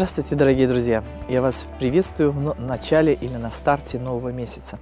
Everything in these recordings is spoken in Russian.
Здравствуйте, дорогие друзья! Я вас приветствую в начале или на старте нового месяца.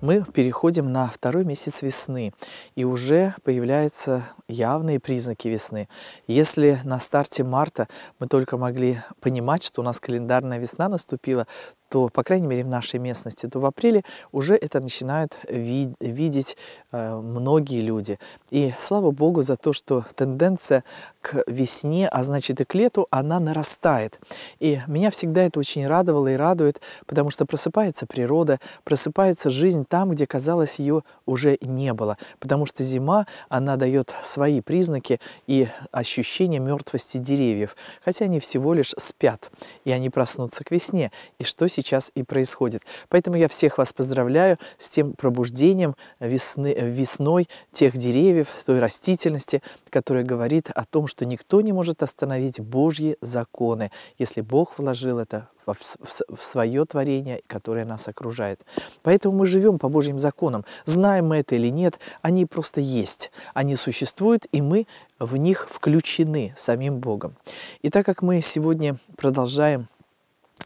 Мы переходим на второй месяц весны, и уже появляются явные признаки весны. Если на старте марта мы только могли понимать, что у нас календарная весна наступила, то, по крайней мере, в нашей местности, то в апреле уже это начинают вид видеть э, многие люди. И слава богу за то, что тенденция к весне, а значит и к лету, она нарастает. И меня всегда это очень радовало и радует, потому что просыпается природа, просыпается жизнь там, где, казалось, ее уже не было. Потому что зима, она дает свои признаки и ощущение мертвости деревьев, хотя они всего лишь спят, и они проснутся к весне. И что сейчас сейчас и происходит. Поэтому я всех вас поздравляю с тем пробуждением весны, весной тех деревьев, той растительности, которая говорит о том, что никто не может остановить Божьи законы, если Бог вложил это в, свое творение, которое нас окружает. Поэтому мы живем по Божьим законам. Знаем мы это или нет, они просто есть. Они существуют, и мы в них включены самим Богом. И так как мы сегодня продолжаем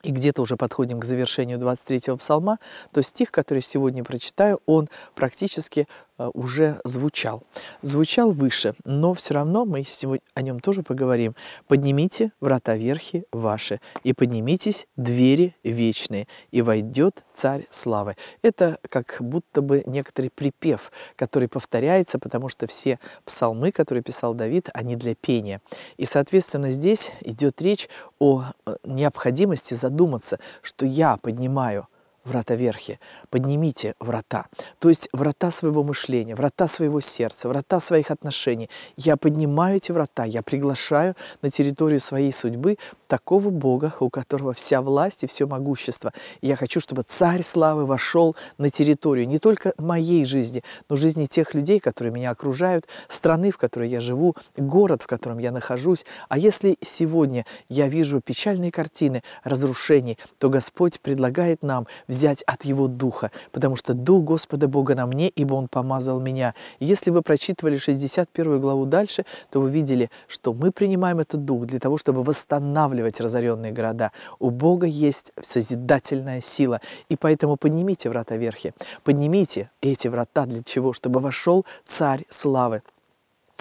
и где-то уже подходим к завершению 23-го псалма, то стих, который сегодня прочитаю, он практически Э, уже звучал. Звучал выше, но все равно мы сегодня о нем тоже поговорим. «Поднимите врата верхи ваши, и поднимитесь двери вечные, и войдет царь славы». Это как будто бы некоторый припев, который повторяется, потому что все псалмы, которые писал Давид, они для пения. И, соответственно, здесь идет речь о э, необходимости задуматься, что я поднимаю врата верхи, поднимите врата. То есть врата своего мышления, врата своего сердца, врата своих отношений. Я поднимаю эти врата, я приглашаю на территорию своей судьбы такого Бога, у которого вся власть и все могущество. И я хочу, чтобы Царь Славы вошел на территорию не только моей жизни, но жизни тех людей, которые меня окружают, страны, в которой я живу, город, в котором я нахожусь. А если сегодня я вижу печальные картины разрушений, то Господь предлагает нам взять взять от Его Духа, потому что Дух Господа Бога на мне, ибо Он помазал меня. если вы прочитывали 61 главу дальше, то вы видели, что мы принимаем этот Дух для того, чтобы восстанавливать разоренные города. У Бога есть созидательная сила, и поэтому поднимите врата верхи, поднимите эти врата для чего? Чтобы вошел Царь Славы.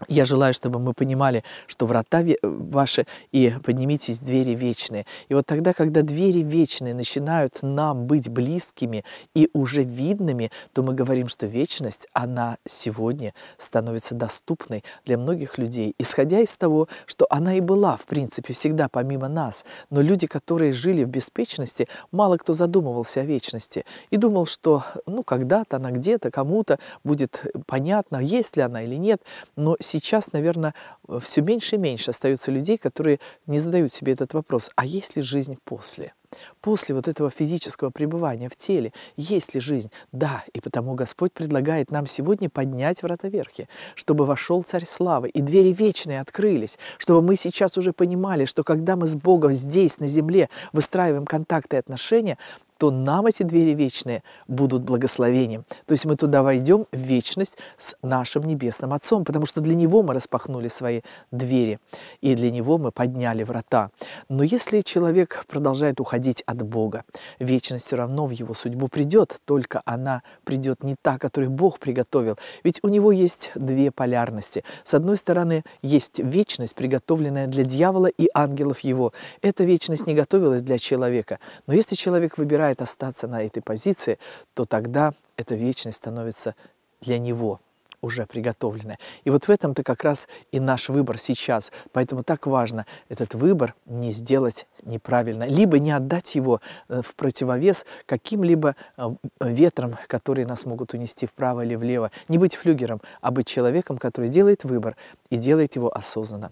Я желаю, чтобы мы понимали, что врата ваши и поднимитесь двери вечные. И вот тогда, когда двери вечные начинают нам быть близкими и уже видными, то мы говорим, что вечность, она сегодня становится доступной для многих людей, исходя из того, что она и была, в принципе, всегда помимо нас. Но люди, которые жили в беспечности, мало кто задумывался о вечности и думал, что ну когда-то она где-то кому-то будет понятно, есть ли она или нет. Но сейчас, наверное, все меньше и меньше остается людей, которые не задают себе этот вопрос, а есть ли жизнь после? После вот этого физического пребывания в теле есть ли жизнь? Да, и потому Господь предлагает нам сегодня поднять врата верхи, чтобы вошел Царь Славы, и двери вечные открылись, чтобы мы сейчас уже понимали, что когда мы с Богом здесь, на земле, выстраиваем контакты и отношения, то нам эти двери вечные будут благословением. То есть мы туда войдем в вечность с нашим Небесным Отцом, потому что для Него мы распахнули свои двери, и для Него мы подняли врата. Но если человек продолжает уходить, уходить от Бога. Вечность все равно в его судьбу придет, только она придет не та, которую Бог приготовил. Ведь у него есть две полярности. С одной стороны, есть вечность, приготовленная для дьявола и ангелов его. Эта вечность не готовилась для человека. Но если человек выбирает остаться на этой позиции, то тогда эта вечность становится для него – уже приготовленное. И вот в этом-то как раз и наш выбор сейчас. Поэтому так важно этот выбор не сделать неправильно, либо не отдать его э, в противовес каким-либо э, ветрам, которые нас могут унести вправо или влево. Не быть флюгером, а быть человеком, который делает выбор и делает его осознанно.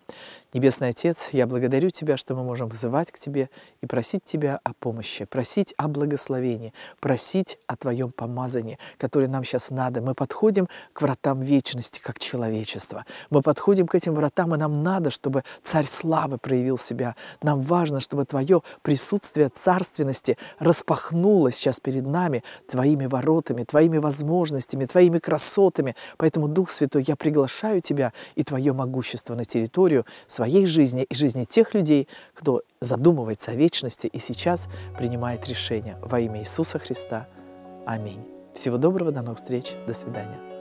Небесный Отец, я благодарю Тебя, что мы можем вызывать к Тебе и просить Тебя о помощи, просить о благословении, просить о Твоем помазании, которое нам сейчас надо. Мы подходим к вратам вечности, как человечество. Мы подходим к этим вратам, и нам надо, чтобы Царь Славы проявил себя. Нам важно, чтобы Твое присутствие царственности распахнулось сейчас перед нами, Твоими воротами, Твоими возможностями, Твоими красотами. Поэтому, Дух Святой, я приглашаю Тебя и Твое могущество на территорию своей жизни и жизни тех людей, кто задумывается о вечности и сейчас принимает решение во имя Иисуса Христа. Аминь. Всего доброго, до новых встреч, до свидания.